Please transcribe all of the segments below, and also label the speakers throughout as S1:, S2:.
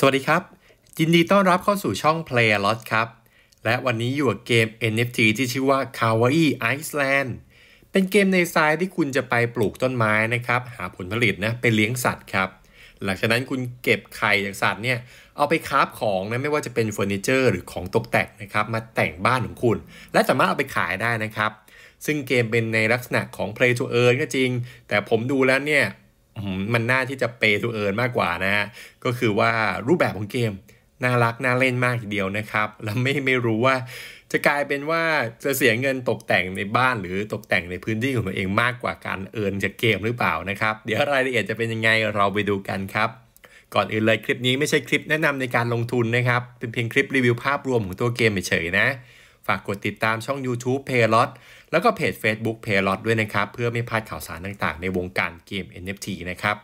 S1: สวัสดีครับ ยินดีต้อนรับเข้าสู่ช่อง Play a Lot ครับ และวันนี้อยู่กับเกม NFT ที่ชื่อว่า Kawaii Iceland เป็นเกมในทรายที่คุณจะไปปลูกต้นไม้นะครับหาผลผลิตนะไปเลี้ยงสัตว์ครับ หลังจากนั้นคุณเก็บไข่จากสัตว์เนี่ย เอาไปคราฟของนะไม่ว่าจะเป็นเฟอร์นิเจอร์หรือของตกแต่งนะครับ มาแต่งบ้านของคุณ และสามารถเอาไปขายได้นะครับ ซึ่งเกมเป็นในลักษณะของ Play to Earn ก็จริง แต่ผมดูแล้วเนี่ยมันน่าที่จะเปย์ทูเอิร์นมากกว่านะฮะก็คือว่ารูปแบบของเกมน่ารักน่าเล่นมากทีเดียวนะครับ แล้วไม่ไม่รู้ว่า จะกลายเป็นว่าจะเสียเงินตกแต่งในบ้านหรือตกแต่งในพื้นที่ของตัวเองมากกว่าการเอินจากเกมหรือเปล่านะครับเดี๋ยวรายละเอียดจะเป็นยังไงเราไปดูกันครับ ก่อนอื่นเลยคลิปนี้ไม่ใช่คลิปแนะนำในการลงทุนนะครับ เป็นเพียงคลิปรีวิวภาพรวมของตัวเกมเฉยๆนะ ฝากกดติดตามช่อง YouTube p a y l o t แล้วก็เพจ Facebook p a y l o t ด้วยนะครับ เพื่อไม่พลาดข่าวสารต่าง ๆ ในวงการเกม NFT นะครับ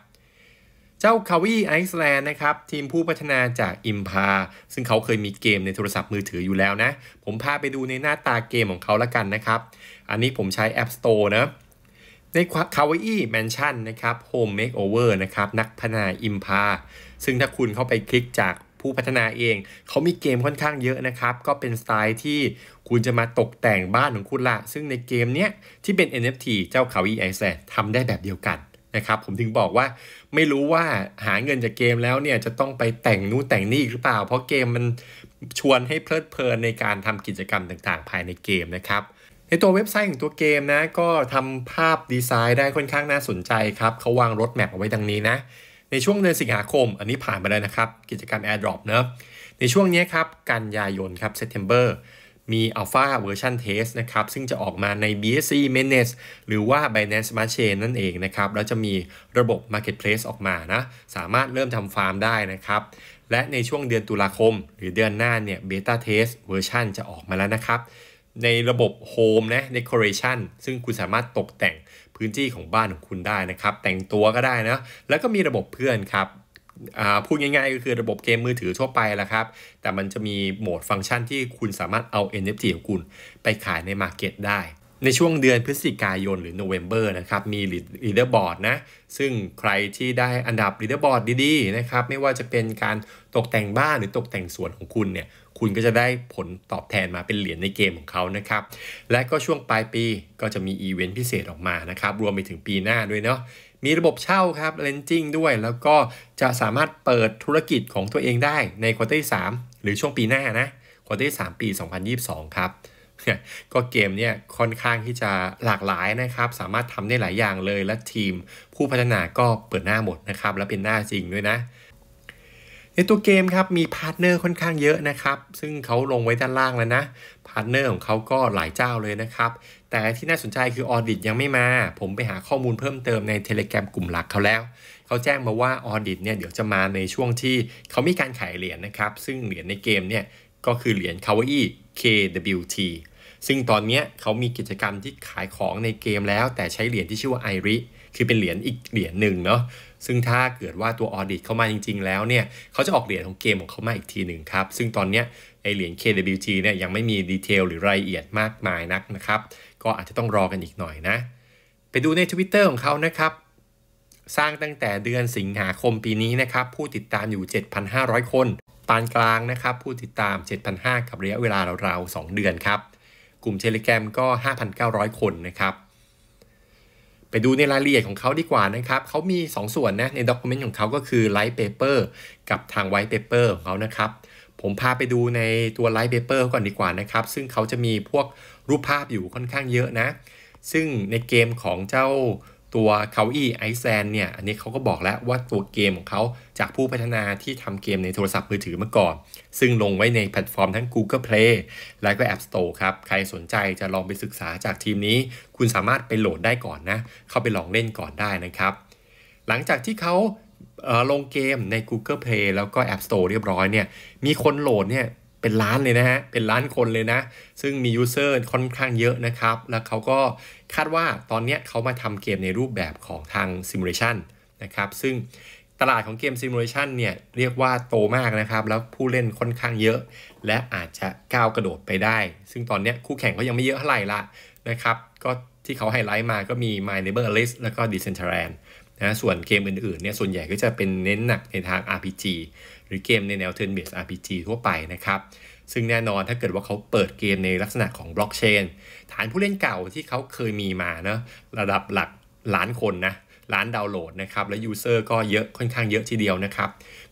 S1: เจ้าคาวีไอซ์แลนด์นะครับ ทีมผู้พัฒนาจากอิมพาซึ่งเขาเคยมีเกมในโทรศัพท์มือถืออยู่แล้วนะ ผมพาไปดูในหน้าตาเกมของเขาละกันนะครับ อันนี้ผมใช้ App Store นะ ในคาวีแมนชั่นนะครับโฮมเมคโอเวอร์นะครับ นักพัฒนาอิมพาซึ่งถ้าคุณเข้าไปคลิกจากผู้พัฒนาเองเขามีเกมค่อนข้างเยอะนะครับ ก็เป็นสไตล์ที่คุณจะมาตกแต่งบ้านของคุณละซึ่งในเกมเนี้ยที่เป็น NFT เจ้าเขาีไอ e i ดทำได้แบบเดียวกันนะครับผมถึงบอกว่าไม่รู้ว่าหาเงินจากเกมแล้วเนี่ยจะต้องไปแต่งนู่นแต่งนี่หรือเปล่า เพราะเกมมันชวนให้เพลิดเพลินในการทำกิจกรรมต่างๆ ภายในเกมนะครับในตัวเว็บไซต์ของตัวเกมนะก็ทำภาพดีไซน์ได้ค่อนข้างน่าสนใจครับเขาวางรถแมพเอาไว้ดังนี้นะในช่วงเดือนสิงหาคม อันนี้ผ่านไปแล้วนะครับ กิจกรรม Airdrop เนะในช่วงนี้ครับ กันยายนครับ September มี Alpha Version Test นะครับ ซึ่งจะออกมาใน BSC m a n a g e หรือว่า Binance Smart Chain นั่นเองนะครับ แล้วจะมีระบบ Marketplace ออกมา นะ สามารถเริ่มทำฟาร์มได้นะครับ และในช่วงเดือนตุลาคม หรือเดือนหน้าเนี่ย Beta Test Version จะออกมาแล้วนะครับ ในระบบ Home นะ Decoration ซึ่งคุณสามารถตกแต่งพื้นที่ของบ้านของคุณได้นะครับ แต่งตัวก็ได้นะ แล้วก็มีระบบเพื่อนครับพูดง่ายๆก็คือระบบเกมมือถือทั่วไปแหละครับ แต่มันจะมีโหมดฟังก์ชันที่คุณสามารถเอา NFT ของคุณไปขายในร์เก็ตได้ ในช่วงเดือนพฤศจิกายนหรือ November นะครับ มี Leader Board นะ ซึ่งใครที่ได้อันดับ Leader Board ดีๆ นะครับ ไม่ว่าจะเป็นการตกแต่งบ้านหรือตกแต่งสวนของคุณเนี่ยคุณก็จะได้ผลตอบแทนมาเป็นเหรียญในเกมของเขานะครับ และก็ช่วงปลายปีก็จะมีอีเวนต์พิเศษออกมานะครับ รวมไปถึงปีหน้าด้วยเนาะ มีระบบเช่าครับเลนจิ้งด้วยแล้วก็จะสามารถเปิดธุรกิจของตัวเองได้ในควอเตอร์สหรือช่วงปีหน้านะควอเตอร์สปี 2022 ครับ ก็เกมเนี่ยค่อนข้างที่จะหลากหลายนะครับ สามารถทำได้หลายอย่างเลยและทีมผู้พัฒนาก็เปิดหน้าหมดนะครับและเป็นหน้าจริงด้วยนะในตัวเกมครับมีพาร์ทเนอร์ค่อนข้างเยอะนะครับ ซึ่งเขาลงไว้ด้านล่างแล้วนะพาร์ทเนอร์ของเขาก็หลายเจ้าเลยนะครับ แต่ที่น่าสนใจคือออดิตยังไม่มา ผมไปหาข้อมูลเพิ่มเติมใน t e l e g r a m กลุ่มหลักเขาแล้วเขาแจ้งมาว่าออดิตเนี่ยเดี๋ยวจะมาในช่วงที่เขามีการขายเหรียญนนะครับ ซึ่งเหรียญในเกมเนี่ยก็คือเหรียญ Kawaii KWT ซึ่งตอนนี้เขามีกิจกรรมที่ขายของในเกมแล้ว แต่ใช้เหรียญที่ชื่อว่าไอริคือเป็นเหรียญอีกเหรียญหนึ่งเนาะซึ่งถ้าเกิดว่าตัวออดิตเข้ามาจริงๆแล้วเนี่ยเขาจะออกเหรียญของเกมของเขามาอีกทีหนึ่งครับ ซึ่งตอนเนี้ยไอเหรียญ KWG เนี่ยยังไม่มีดีเทลหรือรายละเอียดมากมายนักนะครับ ก็อาจจะต้องรอกันอีกหน่อยนะ ไปดูในทวิตเตอร์ของเขานะครับ สร้างตั้งแต่เดือนสิงหาคมปีนี้นะครับ ผู้ติดตามอยู่ 7,500 คน ปานกลางนะครับ ผู้ติดตาม 7,500 กับระยะเวลาราวๆ2 เดือนครับ กลุ่มเทเลแกรมก็ 5,900 คนนะครับไปดูในรายละเอียดของเขาดีกว่านะครับเขามี 2 ส่วนนะในด็อกิเมนต์ของเขาก็คือไลท์เปเปอร์กับทางไวท์เปเปอร์ของเขานะครับ ผมพาไปดูในตัวไลท์เปเปอร์ก่อนดีกว่านะครับ ซึ่งเขาจะมีพวกรูปภาพอยู่ค่อนข้างเยอะนะ ซึ่งในเกมของเจ้าตัวเคาอี้ไอแซนเนี่ย อันนี้เขาก็บอกแล้ว ว่าตัวเกมของเขา จากผู้พัฒนาที่ทำเกมในโทรศัพท์มือถือมาก่อน ซึ่งลงไว้ในแพลตฟอร์มทั้ง Google Play และก็ App Store ครับ ใครสนใจจะลองไปศึกษาจากทีมนี้ คุณสามารถไปโหลดได้ก่อนนะ เข้าไปลองเล่นก่อนได้นะครับ หลังจากที่เขาลงเกมใน Google Play แล้วก็ App Store เรียบร้อยเนี่ย มีคนโหลดเนี่ยเป็นล้านเลยนะฮะ เป็นล้านคนเลยนะ ซึ่งมียูเซอร์ค่อนข้างเยอะนะครับ แล้วเขาก็คาดว่าตอนนี้เขามาทำเกมในรูปแบบของทางซิมูเลชันนะครับ ซึ่งตลาดของเกมซิมูเลชันเนี่ยเรียกว่าโตมากนะครับ แล้วผู้เล่นค่อนข้างเยอะ และอาจจะก้าวกระโดดไปได้ ซึ่งตอนนี้คู่แข่งก็ยังไม่เยอะเท่าไหร่ละนะครับ ก็ที่เขาไฮไลท์มาก็มี My Neighbor Alice แล้วก็ Decentraland นะ ส่วนเกมอื่นๆเนี่ยส่วนใหญ่ก็จะเป็นเน้นหนักในทาง RPG ือเกมในแนว Turn Based RPG ทั่วไปนะครับ ซึ่งแน่นอนถ้าเกิดว่าเขาเปิดเกมในลักษณะของบล็อกเชนฐานผู้เล่นเก่าที่เขาเคยมีมาเนะระดับหลักล้านคนนะล้านดาวน์โหลดนะครับและยูเซอร์ก็เยอะค่อนข้างเยอะทีเดียวนะครับ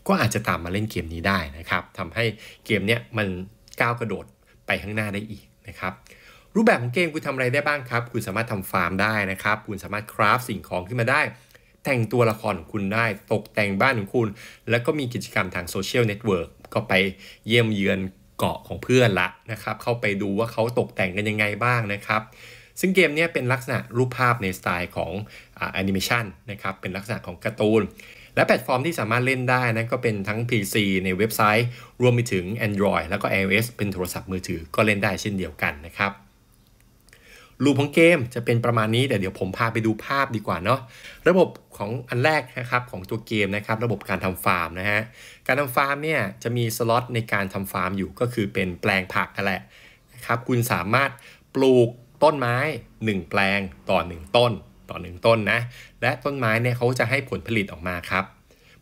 S1: ก็อาจจะตามมาเล่นเกมนี้ได้นะครับทำให้เกมเนี้ยมันก้าวกระโดดไปข้างหน้าได้อีกนะครับรูปแบบของเกมคุณทำอะไรได้บ้างครับ คุณสามารถทำฟาร์มได้นะครับคุณสามารถคราฟสิ่งของขึ้นมาได้แต่งตัวละครของคุณได้ตกแต่งบ้านของคุณ แล้วก็มีกิจกรรมทางโซเชียลเน็ตเวิร์กก็ไปเยี่ยมเยือนเกาะของเพื่อนละนะครับเข้าไปดูว่าเขาตกแต่งกันยังไงบ้างนะครับ ซึ่งเกมนี้เป็นลักษณะรูปภาพในสไตล์ของแอนิเมชันนะครับเป็นลักษณะของการ์ตูน และแพลตฟอร์มที่สามารถเล่นได้นั้นก็เป็นทั้ง PC ในเว็บไซต์ รวมไปถึง Android แล้วก็ iOS เป็นโทรศัพท์มือถือก็เล่นได้เช่นเดียวกันนะครับรูปของเกมจะเป็นประมาณนี้แต่เดี๋ยวผมพาไปดูภาพดีกว่าเนาะ ระบบของอันแรกนะครับของตัวเกมนะครับ ระบบการทำฟาร์มนะฮะการทำฟาร์มเนี่ยจะมีสล็อตในการทำฟาร์ม อยู่ก็คือเป็นแปลงผักนั่นแหละนะครับคุณสามารถปลูกต้นไม้ 1 แปลงต่อ 1 ต้นต่อ 1 ต้นนะ และต้นไม้เนี่ยเขาจะให้ผลผลิตออกมาครับ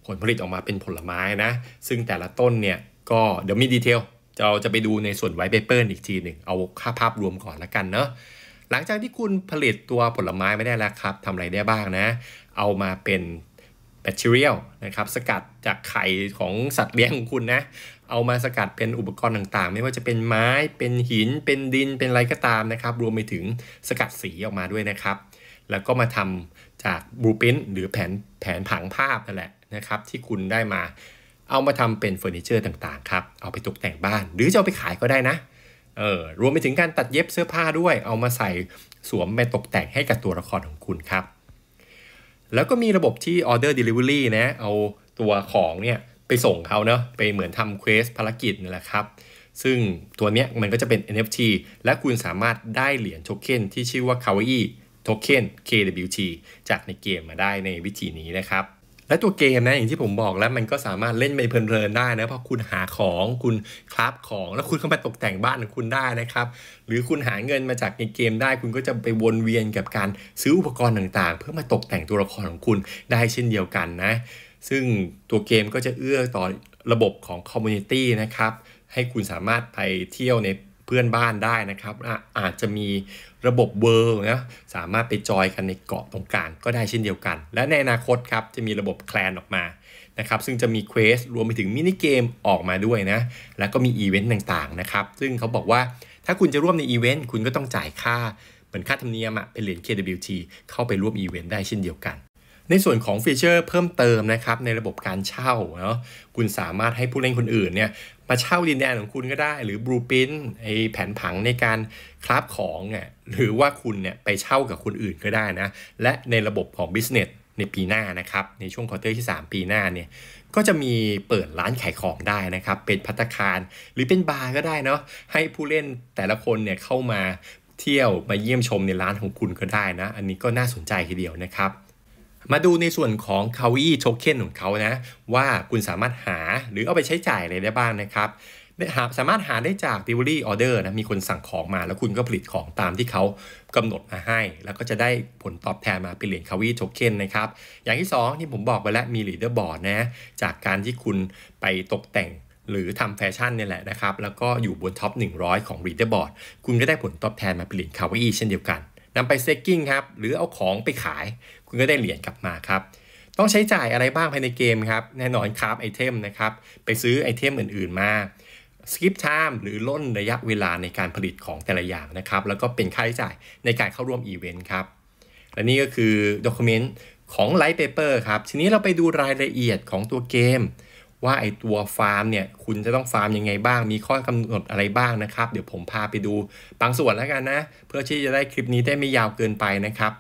S1: ผลผลิตออกมาเป็นผลไม้นะ ซึ่งแต่ละต้นเนี่ยก็เดี๋ยวมีดีเทลเราจะไปดูในส่วนไวเปเปอร์อีกทีหนึ่งเอาค่าภาพรวมก่อนละกันเนาะหลังจากที่คุณผลิตตัวผลไม้ไม่ได้แล้วครับทำอะไรได้บ้างนะ เอามาเป็น แบ t e r i รีนะครับสกัดจากไข่ของสัตว์เลี้ยงของคุณนะ เอามาสกัดเป็นอุปกรณ์ต่างๆ ไม่ว่าจะเป็นไม้เป็นหิน เป็นดินเป็นอะไรก็ตามนะครับ รวมไปถึงสกัดสีออกมาด้วยนะครับ แล้วก็มาทำจากบูปินหรือแผนแผนผังภาพนั่นแหละนะครับ ที่คุณได้มาเอามาทำเป็นเฟอร์นิเจอร์ต่างๆครับเอาไปตกแต่งบ้านหรือจะเอาไปขายก็ได้นะเออรวมไปถึงการตัดเย็บเสื้อผ้าด้วยเอามาใส่สวมไปตกแต่งให้กับตัวละครของคุณครับ แล้วก็มีระบบที่ออ order delivery นะเอาตัวของเนี่ยไปส่งเขาเนาะไปเหมือนทำเควสภารกิจนี่แหละครับ ซึ่งตัวเนี้ยมันก็จะเป็น NFT และคุณสามารถได้เหรียญโทเค็นที่ชื่อว่า k a w a i โทเค็น KWT จากในเกมมาได้ในวิธีนี้นะครับและตัวเกมนะอย่างที่ผมบอกแล้วมันก็สามารถเล่นไปเพลินๆได้นะเพราะคุณหาของคุณคราฟของแล้วคุณเข้ามาตกแต่งบ้านของคุณได้นะครับ หรือคุณหาเงินมาจากในเกมได้คุณก็จะไปวนเวียนกับการซื้ออุปกรณ์ต่างๆ เพื่อมาตกแต่งตัวละครของคุณได้เช่นเดียวกันนะซึ่งตัวเกมก็จะเอื้อต่อระบบของคอมมูนิตี้นะครับ ให้คุณสามารถไปเที่ยวในเพื่อนบ้านได้นะครับ อาจจะมีระบบเวิร์นะสามารถไปจอยกันในเกาะตรงกลางก็ได้เช่นเดียวกัน และในอนาคตครับ จะมีระบบแคลนออกมานะครับซึ่งจะมีเควสรวมไปถึงมินิเกมออกมาด้วยนะ แล้วก็มีอีเวนต์ต่างๆ นะครับ ซึ่งเขาบอกว่าถ้าคุณจะร่วมในอีเวนต์คุณก็ต้องจ่ายค่า เหมือนค่าธรรมเนียมเป็นเหรียญ KWT เข้าไปร่วมอีเวนต์ได้เช่นเดียวกันในส่วนของฟีเจอร์ เพิ่มเติมนะครับ ในระบบการเช่าเนาะคุณสามารถให้ผู้เล่นคนอื่นเนี่ยมาเช่าดินแดนของคุณก็ได้ หรือบลูพินไอแผนผังในการคราฟของี่ยหรือว่าคุณเนี่ยไปเช่ากับคนอื่นก็ได้นะและในระบบของบิสเนสในปีหน้านะครับ ในช่วงควอเตอร์ที่ 3 ปีหน้าเนี่ยก็จะมีเปิดร้านขายของได้นะครับ เป็นพัตคารหรือเป็นบาร์ก็ได้เนาะให้ผู้เล่นแต่ละคนเนี่ยเข้ามาเที่ยวมาเยี่ยมชมในร้านของคุณก็ได้นะ อันนี้ก็น่าสนใจทีเดียวนะครับมาดูในส่วนของคาวีโชเค็นของเขานะ ว่าคุณสามารถหาหรือเอาไปใช้จ่ายอะไรได้บ้างนะครับหาสามารถหาได้จาก delivery order นะมีคนสั่งของมา แล้วคุณก็ผลิตของตามที่เขากำหนดมาให้ แล้วก็จะได้ผลตอบแทนมาเป็นเหรียญคาวีโชเค็นนะครับ อย่างที่ 2 ที่ผมบอกไปแล้วมี leader board นะจากการที่คุณไปตกแต่งหรือทำแฟชั่นนี่แหละนะครับ แล้วก็อยู่บนท็อป100 ของ leader board คุณก็ได้ผลตอบแทนมาเป็นเหรียญคาวีเช่นเดียวกันนำไปเซ็กกิ้งครับหรือเอาของไปขายคุณก็ได้เหรียญกลับมาครับ ต้องใช้จ่ายอะไรบ้างภายในเกมครับ แน่นอนคราฟไอเทมนะครับ ไปซื้อไอเทมอื่นๆมาสกิปไทม์หรือล้นระยะเวลาในการผลิตของแต่ละอย่างนะครับ แล้วก็เป็นค่าใช้จ่ายในการเข้าร่วมอีเวนต์ครับ และนี่ก็คือด็อกิเมนต์ของไลท์เปเปอร์ครับ ทีนี้เราไปดูรายละเอียดของตัวเกม ว่าไอตัวฟาร์มเนี่ยคุณจะต้องฟาร์มยังไงบ้าง มีข้อกำหนดอะไรบ้างนะครับ เดี๋ยวผมพาไปดูบางส่วนแล้วกันนะ เพื่อที่จะได้คลิปนี้ได้ไม่ยาวเกินไปนะครับ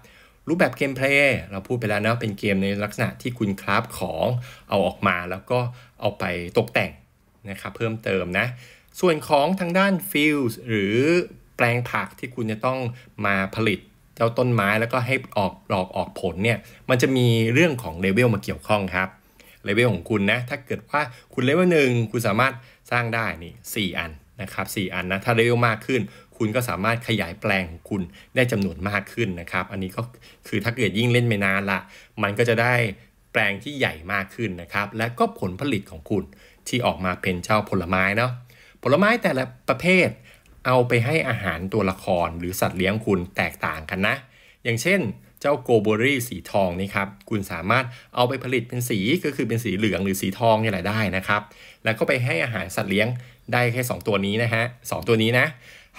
S1: รูปแบบเกมเพลย์เราพูดไปแล้วนะเป็นเกมในลักษณะที่คุณคราฟของเอาออกมาแล้วก็เอาไปตกแต่งนะครับเพิ่มเติมนะ ส่วนของทางด้านฟิลส์หรือแปลงผักที่คุณจะต้องมาผลิตเจ้าต้นไม้แล้วก็ให้ออกดอกออกผลเนี่ยมันจะมีเรื่องของเลเวลมาเกี่ยวข้องครับเลเวลของคุณนะ ถ้าเกิดว่าคุณเลเวลหนึ่งคุณสามารถสร้างได้นี่4อัน นะครับ 4 อันนะ ถ้าเลเวลมากขึ้นคุณก็สามารถขยายแปลงของคุณได้จำนวนมากขึ้นนะครับ อันนี้ก็คือถ้าเกิดยิ่งเล่นไม่นานละ มันก็จะได้แปลงที่ใหญ่มากขึ้นนะครับ และก็ผลผลิตของคุณที่ออกมาเป็นเจ้าผลไม้เนาะผลไม้แต่ละประเภท เอาไปให้อาหารตัวละครหรือสัตว์เลี้ยงคุณแตกต่างกันนะ อย่างเช่น เจ้าโกเบอรี่สีทองนี่ครับ คุณสามารถเอาไปผลิตเป็นสีก็คือเป็นสีเหลืองหรือสีทองนี่แหละได้นะครับ แล้วก็ไปให้อาหารสัตว์เลี้ยงได้แค่ 2 ตัวนี้นะฮะสตัวนี้นะ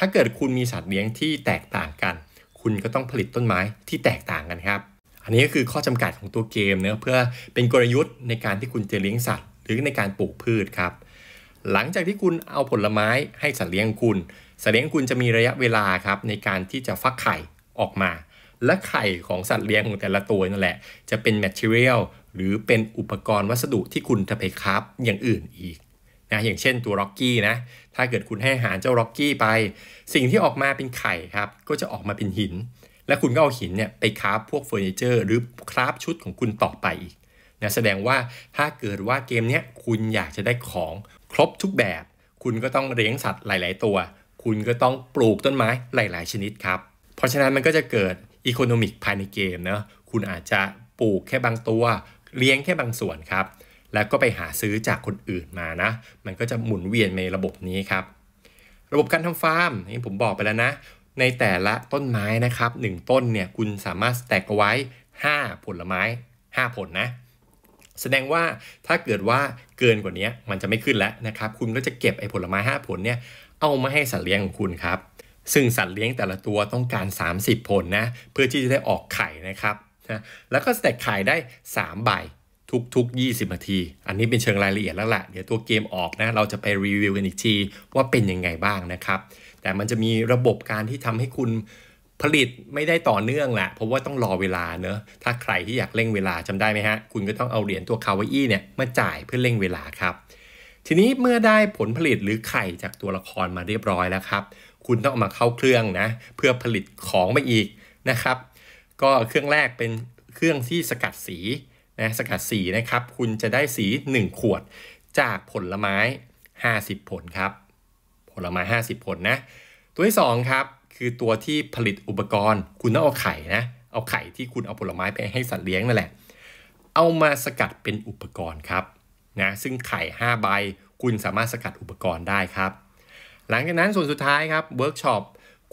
S1: ถ้าเกิดคุณมีสัตว์เลี้ยงที่แตกต่างกัน คุณก็ต้องผลิตต้นไม้ที่แตกต่างกันครับ อันนี้ก็คือข้อจำกัดของตัวเกมเนะเพื่อเป็นกลยุทธ์ในการที่คุณจะเลี้ยงสัตว์หรือในการปลูกพืชครับ หลังจากที่คุณเอาผลไม้ให้สัตว์เลี้ยงคุณ สัตว์เลี้ยงคุณจะมีระยะเวลาครับในการที่จะฟักไข่ออกมา และไข่ของสัตว์เลี้ยงของแต่ละตัวนั่นแหละ จะเป็นแมทเทียลหรือเป็นอุปกรณ์วัสดุที่คุณจะไปครับอย่างอื่นอีกนะอย่างเช่นตัวล็อกกี้นะ ถ้าเกิดคุณให้อาหารเจ้าล็อกกี้ไป สิ่งที่ออกมาเป็นไข่ครับ ก็จะออกมาเป็นหิน และคุณก็เอาหินเนี่ยไปคราฟพวกเฟอร์นิเจอร์หรือคราฟชุดของคุณต่อไปอีกนะแสดงว่าถ้าเกิดว่าเกมเนี้ยคุณอยากจะได้ของครบทุกแบบ คุณก็ต้องเลี้ยงสัตว์หลาย ๆ ตัว คุณก็ต้องปลูกต้นไม้หลาย ๆ ชนิดครับ เพราะฉะนั้นมันก็จะเกิดอีโคโนมิกภายในเกมนะคุณอาจจะปลูกแค่บางตัว เลี้ยงแค่บางส่วนครับแล้วก็ไปหาซื้อจากคนอื่นมานะ มันก็จะหมุนเวียนในระบบนี้ครับ ระบบการทำฟาร์มนี่ผมบอกไปแล้วนะ ในแต่ละต้นไม้นะครับ 1ต้นเนี่ยคุณสามารถแตกเอาไว้ 5 ผลไม้ 5 ผลนะ แสดงว่าถ้าเกิดว่าเกินกว่านี้มันจะไม่ขึ้นแล้วนะครับ คุณก็จะเก็บไอ้ผลไม้ 5 ผลเนี่ย เอามาให้สัตว์เลี้ยงของคุณครับ ซึ่งสัตว์เลี้ยงแต่ละตัวต้องการ 30 ผลนะ เพื่อที่จะได้ออกไข่นะครับนะแล้วก็แตกไข่ได้ 3 ใบทุกๆยีนาที อันนี้เป็นเชิงรายละเอียดแล้วแหละเดี๋ยวตัวเกมออกนะเราจะไปรีวิวกันอีกที ว่าเป็นยังไงบ้างนะครับ แต่มันจะมีระบบการที่ทำให้คุณผลิตไม่ได้ต่อเนื่องแหละเพราะว่าต้องรอเวลาเนอะถ้าใครที่อยากเร่งเวลาจำได้ไหมฮะ คุณก็ต้องเอาเหรียญตัวคาวาอี้เนี่ยมาจ่ายเพื่อเร่งเวลาครับ ทีนี้เมื่อได้ผลผลิตหรือไข่จากตัวละครมาเรียบร้อยแล้วครับ คุณต้องอมาเข้าเครื่องนะเพื่อผลิตของไปอีกนะครับ ก็เครื่องแรกเป็นเครื่องที่สกัดสีนะสกัดสีนะครับคุณจะได้สี1 ขวด จากผลไม้ 50 ผลครับ ผลไม้ 50 ผลนะตัวที่ 2 ครับคือตัวที่ผลิตอุปกรณ์ คุณต้องเอาไข่นะเอาไข่ที่คุณเอาผลไม้ไปให้สัตว์เลี้ยงนั่นแหละเอามาสกัดเป็นอุปกรณ์ครับนะซึ่งไข่ 5 ใบ คุณสามารถสกัดอุปกรณ์ได้ครับ หลังจากนั้นส่วนสุดท้ายครับเวิร์กช็อป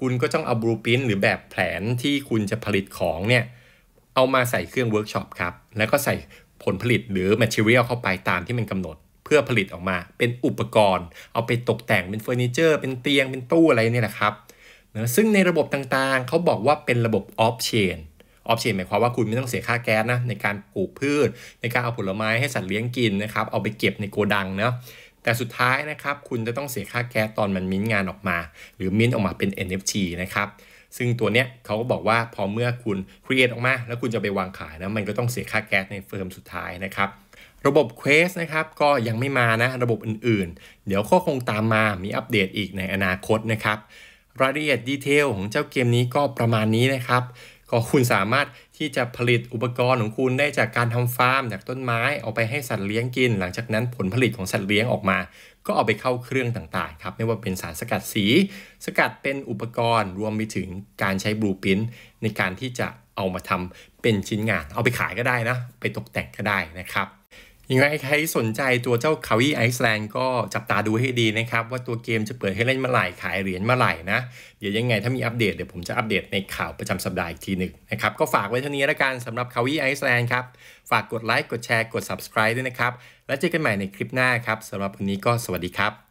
S1: คุณก็ต้องเอาบลูพิ้นหรือแบบแผนที่คุณจะผลิตของเนี่ยเอามาใส่เครื่องเวิร์กช็อปครับแล้วก็ใส่ผลผลิตหรือ material เข้าไปตามที่มันกำหนด เพื่อผลิตออกมาเป็นอุปกรณ์ เอาไปตกแต่งเป็นเฟอร์นิเจอร์เป็นเตียงเป็นตู้อะไรนี่แหละครับนะซึ่งในระบบต่างๆ เขาบอกว่าเป็นระบบออฟเชนออฟเชนหมายความว่าคุณไม่ต้องเสียค่าแก๊สนะในการปลูกพืช ในการเอาผลไม้ให้สัตว์เลี้ยงกินนะครับเอาไปเก็บในโกดังเนาะแต่สุดท้ายนะครับ คุณจะต้องเสียค่าแก๊สตอนมันมิ้นงานออกมา หรือมิ้นออกมาเป็น NFT นะครับซึ่งตัวเนี้ยเขาก็บอกว่าพอเมื่อคุณครีเอทออกมาแล้วคุณจะไปวางขายนะมันก็ต้องเสียค่าแก๊สในเฟิร์มสุดท้ายนะครับ ระบบเควสนะครับก็ยังไม่มานะระบบอื่นๆ เดี๋ยวก็คงตามมามีอัปเดตอีกในอนาคตนะครับรายละเอียดดีเทลของเจ้าเกมนี้ก็ประมาณนี้นะครับ ก็คุณสามารถที่จะผลิตอุปกรณ์ของคุณได้จากการทำฟาร์ม จากต้นไม้เอาไปให้สัตว์เลี้ยงกิน หลังจากนั้นผลผลิตของสัตว์เลี้ยงออกมาก็เอาไปเข้าเครื่องต่างๆครับไม่ว่าเป็นสารสกัดสี สกัดเป็นอุปกรณ์ รวมไปถึงการใช้บลูพิ้นในการที่จะเอามาทำเป็นชิ้นงาน เอาไปขายก็ได้นะ ไปตกแต่งก็ได้นะครับ ยังไงใครสนใจตัวเจ้าคาวีไอซ์แลนด์ก็จับตาดูให้ดีนะครับ ว่าตัวเกมจะเปิดให้เล่นเมื่อไหร่ขายเหรียญเมื่อไหร่นะเดี๋ยวยังไงถ้ามีอัปเดต เดี๋ยวผมจะอัปเดตในข่าวประจำสัปดาห์อีกทีหนึ่งนะครับก็ฝากไว้เท่านี้แล้วกันสำหรับคาวีไอซ์แลนด์ครับฝากกดไลค์กดแชร์กด subscribe ด้วยนะครับแล้วเจอกันใหม่ในคลิปหน้าครับสำหรับวันนี้ก็สวัสดีครับ